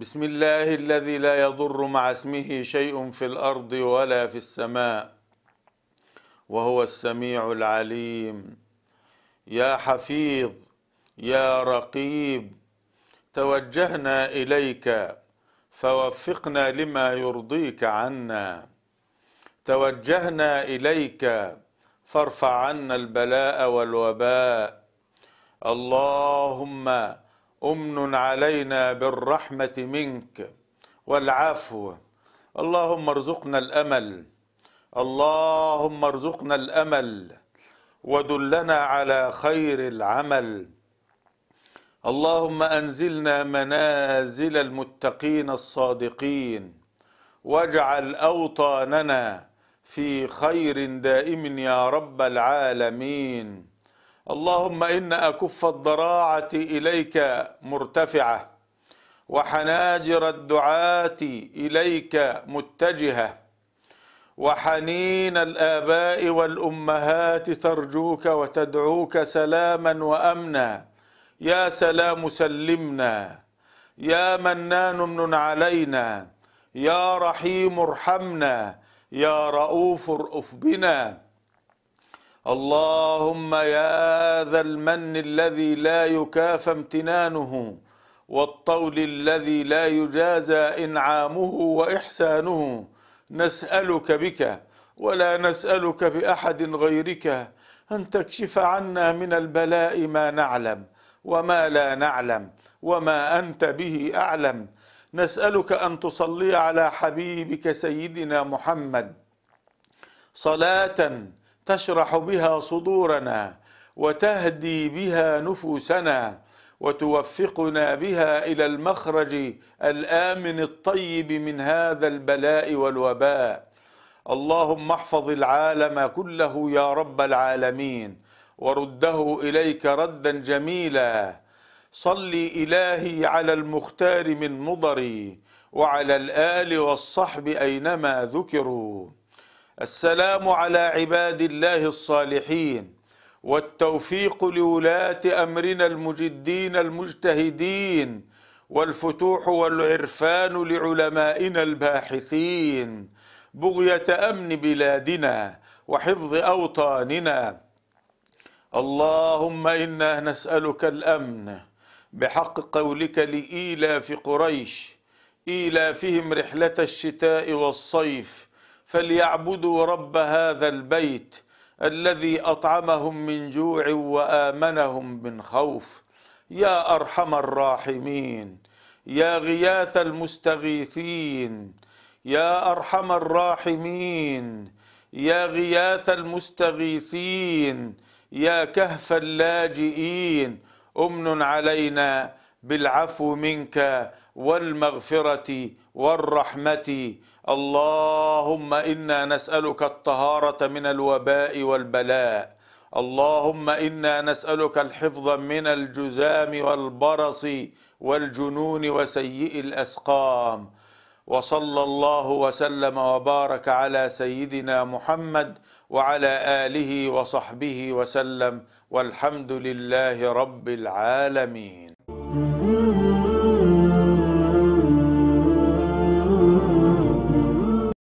بسم الله الذي لا يضر مع اسمه شيء في الارض ولا في السماء وهو السميع العليم يا حفيظ يا رقيب توجهنا اليك فوفقنا لما يرضيك عنا توجهنا اليك فارفع عنا البلاء والوباء اللهم امن علينا بالرحمه منك والعفو اللهم ارزقنا الامل اللهم ارزقنا الامل ودلنا على خير العمل اللهم انزلنا منازل المتقين الصادقين واجعل اوطاننا في خير دائم يا رب العالمين اللهم إن أكف الضراعة إليك مرتفعة وحناجر الدعاة إليك متجهة وحنين الآباء والأمهات ترجوك وتدعوك سلاما وأمنا يا سلام سلمنا يا منان من علينا يا رحيم ارحمنا يا رؤوف ارأف بنا اللهم يا ذا المن الذي لا يكافى امتنانه والطول الذي لا يجازى انعامه واحسانه نسالك بك ولا نسالك باحد غيرك ان تكشف عنا من البلاء ما نعلم وما لا نعلم وما انت به اعلم نسالك ان تصلي على حبيبك سيدنا محمد صلاه تشرح بها صدورنا وتهدي بها نفوسنا وتوفقنا بها الى المخرج الامن الطيب من هذا البلاء والوباء اللهم احفظ العالم كله يا رب العالمين ورده اليك ردا جميلا صل الهي على المختار من مضري وعلى الال والصحب اينما ذكروا السلام على عباد الله الصالحين والتوفيق لولاة أمرنا المجدين المجتهدين والفتوح والعرفان لعلمائنا الباحثين بغية أمن بلادنا وحفظ أوطاننا اللهم إنا نسألك الأمن بحق قولك لإيلاف قريش إيلافهم رحلة الشتاء والصيف فليعبدوا رب هذا البيت الذي اطعمهم من جوع وامنهم من خوف يا ارحم الراحمين يا غياث المستغيثين يا ارحم الراحمين يا غياث المستغيثين يا كهف اللاجئين امن علينا بالعفو منك والمغفرة والرحمة اللهم إنا نسألك الطهارة من الوباء والبلاء اللهم إنا نسألك الحفظ من الجزام والبرص والجنون وسيئ الأسقام وصلى الله وسلم وبارك على سيدنا محمد وعلى آله وصحبه وسلم والحمد لله رب العالمين Mm-hmm.